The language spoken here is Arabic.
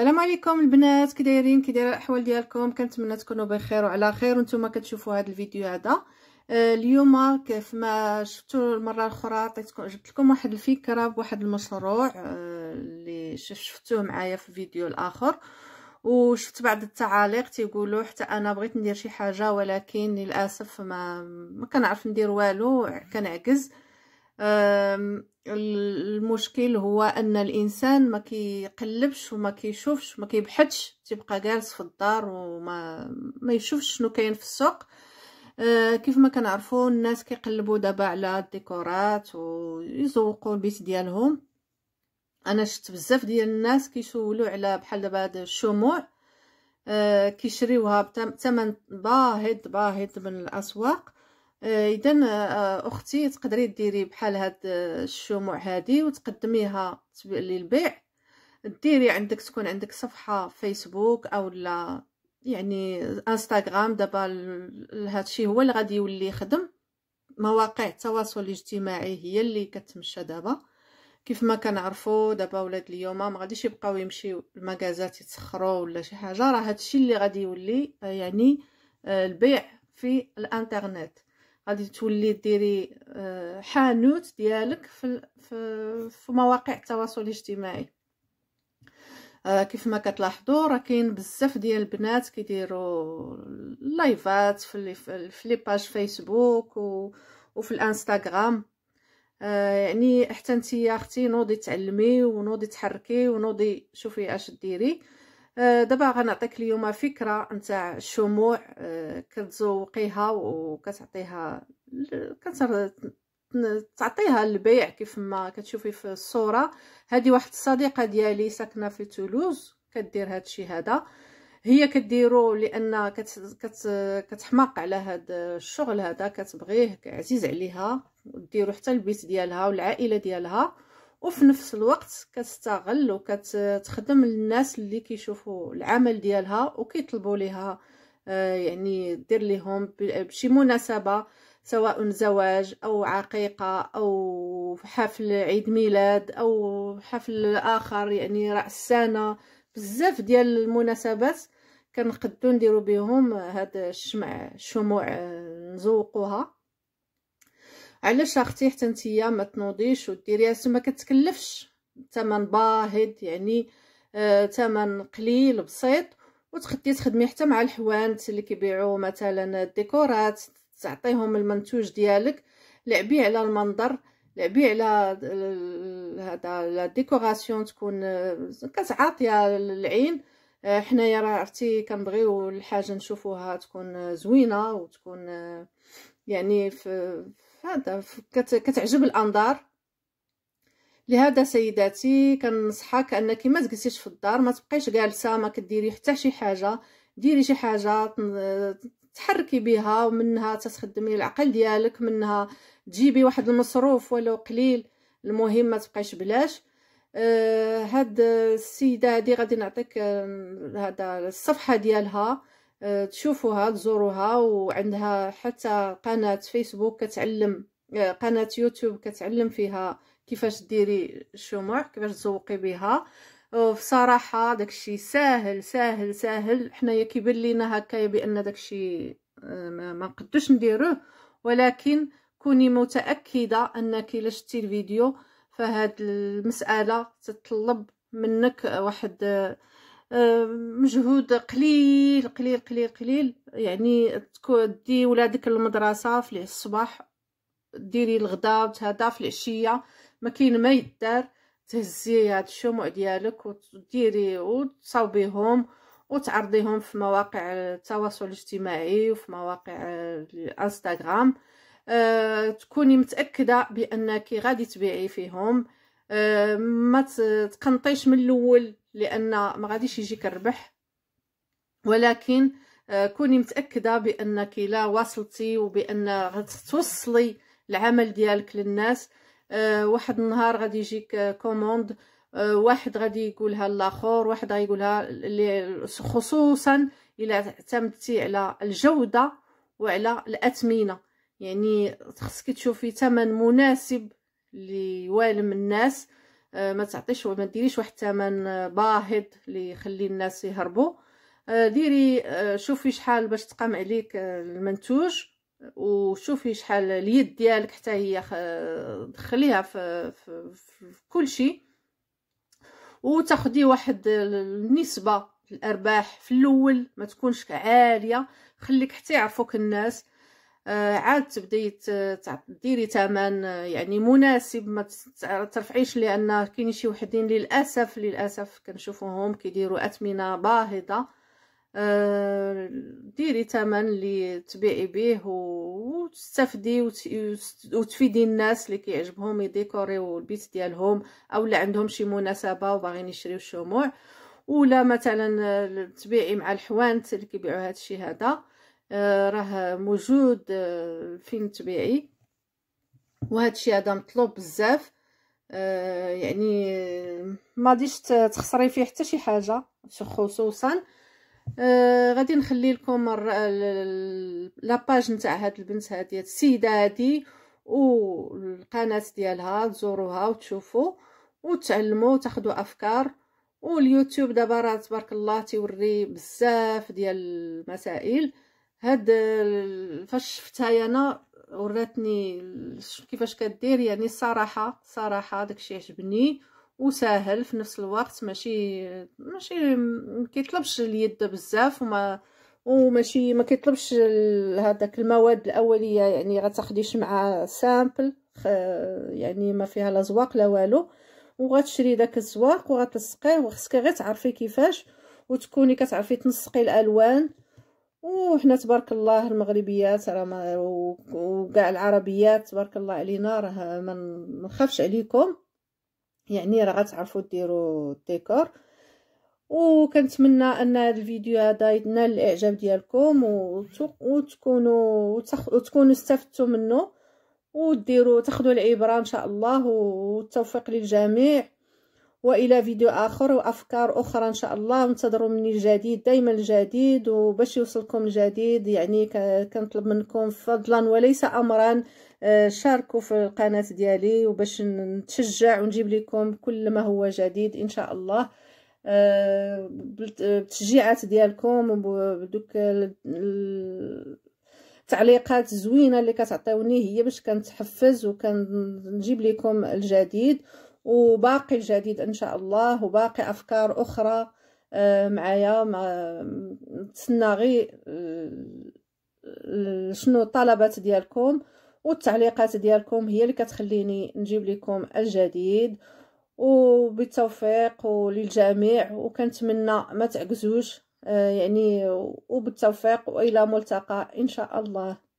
السلام عليكم البنات كي دايرين كي دايره الاحوال ديالكم كنتمنى تكونوا بخير وعلى خير وانتم كتشوفوا هذا الفيديو هذا آه، اليوم كيف ما شفتوا المره الاخرى عطيتكم جبت لكم واحد الفكره بواحد المشروع آه، اللي شفتوه معايا في الفيديو الاخر وشفت بعض التعاليق تيقولوا حتى انا بغيت ندير شي حاجه ولكن للاسف ما ما كنعرف ندير والو كنعكز المشكل هو ان الانسان ما كيقلبش وما كيشوفش ما كيبحثش تيبقى جالس في الدار وما ما يشوفش شنو كاين في السوق آه، كيف ما كنعرفوا الناس كيقلبوا دابا على الديكورات ويزوقوا البيت ديالهم انا شفت بزاف ديال الناس كيسولوا على بحال دابا هاد الشموع آه، كيشريوها بثمن باهظ باهظ من الاسواق آه، اذا آه، آه، اختي تقدري ديري بحال هاد الشموع هادي وتقدميها للبيع ديري عندك تكون عندك صفحه فيسبوك او لا يعني انستغرام دابا هادشي هو اللي غادي يولي يخدم مواقع التواصل الاجتماعي هي اللي كتمشى دابا كيف ما كنعرفوا دابا ولاد اليوم ما غاديش يبقاو يمشيو المغازات يتسخروا ولا شي حاجه راه هادشي اللي غادي يولي يعني البيع في الانترنت غادي تولي ديري آه، حانوت ديالك في في مواقع التواصل الاجتماعي آه، كيف ما كتلاحظوا راه كاين بزاف ديال البنات كيديروا لايفات في في لي باج فيسبوك و وفي الانستغرام آه، يعني حتى انت يا اختي نوضي تعلمي ونوضي تحركي ونوضي شوفي اش ديري آه، دابا غنعطيك اليوم فكره نتاع الشموع آه، كتزوقيها وكتعطيها كتر تعطيها للبيع كيف ما كتشوفي في الصوره هذه واحد الصديقه ديالي ساكنه في تولوز كدير هذا الشيء هذا هي كديرو لان كت كت كتحماق على هذا الشغل هذا كتبغيه عزيز عليها ديرو حتى البيت ديالها والعائله ديالها وفي نفس الوقت كتستغل وكتخدم الناس اللي كيشوفوا العمل ديالها وكيطلبوا ليها آه، يعني دير ليهم بشي مناسبه سواء زواج او عقيقه او حفل عيد ميلاد او حفل اخر يعني راس سنه بزاف ديال المناسبات كنقدو نديرو بهم هاد الشمع الشموع آه، نزوقوها علاش اختي حتى نتيا ما تنوضيش وديريها ما كتكلفش يعني، آه، ثمن باهظ يعني ثمن آه قليل بسيط وتخدي تخدمي حتى مع الحوانت اللي كيبيعوا مثلا الديكورات تعطيهم المنتوج ديالك لعبي على المنظر لعبي على هذا لا ديكوراسيون تكون آه، كتعاطيه العين آه، حنايا راه عرفتي كنبغيو الحاجه نشوفوها تكون زوينه وتكون يعني في هذا كتعجب الانظار لهذا سيداتي كنصحك انك ما تجلسيش في الدار ما تبقيش جالسه ما كديري حتى شي حاجه ديري شي حاجه تحركي بها ومنها تخدمي العقل ديالك منها تجيبي واحد المصروف ولو قليل المهم ما تبقيش بلاش أه، هاد السيده هادي غادي نعطيك أه، هذا الصفحه ديالها آه، تشوفوها تزوروها وعندها حتى قناة فيسبوك كتعلم آه، قناة يوتيوب كتعلم فيها كيفاش ديري الشموع كيفاش تزوقي بها بصراحة داكشي ساهل ساهل ساهل حنايا كيبان لينا هكايا بان داكشي آه، ما نقدوش نديروه ولكن كوني متاكده انك الا شتي الفيديو فهاد المساله تتطلب منك واحد مجهود قليل قليل قليل قليل يعني تدي ولادك للمدرسه في الصباح ديري الغداء وتهدا في العشيه ما كاين ما يدار تهزي هاد الشموع ديالك وديري وتصاوبيهم وتعرضيهم في مواقع التواصل الاجتماعي وفي مواقع الانستغرام أه تكوني متاكده بانك غادي تبيعي فيهم ما تقنطيش من الاول لان ما غاديش يجيك الربح ولكن آه، كوني متاكده بانك لا واصلتي وبان غتوصلي العمل ديالك للناس آه، واحد النهار غادي يجيك آه، كوموند واحد غادي يقولها الاخر واحد يقولها خصوصا الا اعتمدتي على الجوده وعلى الاثمنه يعني خصك تشوفي ثمن مناسب اللي يوالم الناس آه، ما تعطيش وما ديريش واحد الثمن آه، باهظ اللي يخلي الناس يهربوا آه، ديري شوفي شحال باش تقام عليك المنتوج وشوفي شحال اليد ديالك حتى هي دخليها في, في, في كل شيء وتاخدي واحد النسبه الارباح في الاول ما تكونش عاليه خليك حتى يعرفوك الناس آه، عاد تبداي ديري ثمن آه، يعني مناسب ما ترفعيش لان كاين شي وحدين للاسف للاسف كنشوفوهم كيديروا اثمنه باهظه آه، ديري ثمن اللي تبيعي به وتستفدي وتفيدي الناس اللي كيعجبهم يديكوريو البيت ديالهم او اللي عندهم شي مناسبه وباغيين يشريو الشموع ولا مثلا تبيعي مع الحوانت اللي كيبيعوا هذا الشيء هذا آه، راه موجود آه، فين تبيعي وهذا الشيء هذا مطلوب بزاف آه، يعني ما غاديش تخسري فيه حتى شي حاجه خصوصا آه غادي نخلي لكم لاباج نتاع هاد البنت هادي السيده هادي والقناه ديالها تزوروها وتشوفوا وتعلموا وتاخذوا افكار واليوتيوب دابا راه تبارك الله تيوري بزاف ديال المسائل هاد فاش شفتها انا وراتني كيفاش كدير يعني الصراحه صراحه داكشي عجبني وساهل في نفس الوقت ماشي ماشي ما كيطلبش اليد بزاف وما وماشي ما كيطلبش هذاك المواد الاوليه يعني غتاخديش مع سامبل يعني ما فيها لا زواق لا والو وغتشري داك الزواق وغتلصقيه وخصك غير تعرفي كيفاش وتكوني كتعرفي تنسقي الالوان وحنا تبارك الله المغربيات راه وكاع العربيات تبارك الله علينا راه ما نخافش عليكم يعني راه غتعرفوا ديروا الديكور وكنتمنى ان هذا الفيديو هذا ينال الاعجاب ديالكم وتكونوا وتكونوا استفدتوا منه وديروا تاخذوا العبره ان شاء الله والتوفيق للجميع والى فيديو اخر وافكار اخرى ان شاء الله وانتظروا مني الجديد دائما الجديد وباش يوصلكم الجديد يعني كنطلب منكم فضلا وليس امرا آه، شاركوا في القناه ديالي وباش نتشجع ونجيب لكم كل ما هو جديد ان شاء الله آه، بالتشجيعات ديالكم ودوك التعليقات الزوينه اللي كتعطيوني هي باش كنتحفز وكنجيب لكم الجديد وباقي الجديد ان شاء الله وباقي افكار اخرى آه، معايا ما نتسنى غير آه، شنو الطلبات ديالكم والتعليقات ديالكم هي اللي كتخليني نجيب لكم الجديد وبالتوفيق للجميع وكنتمنى ما تعجزوش آه، يعني وبالتوفيق والى ملتقى ان شاء الله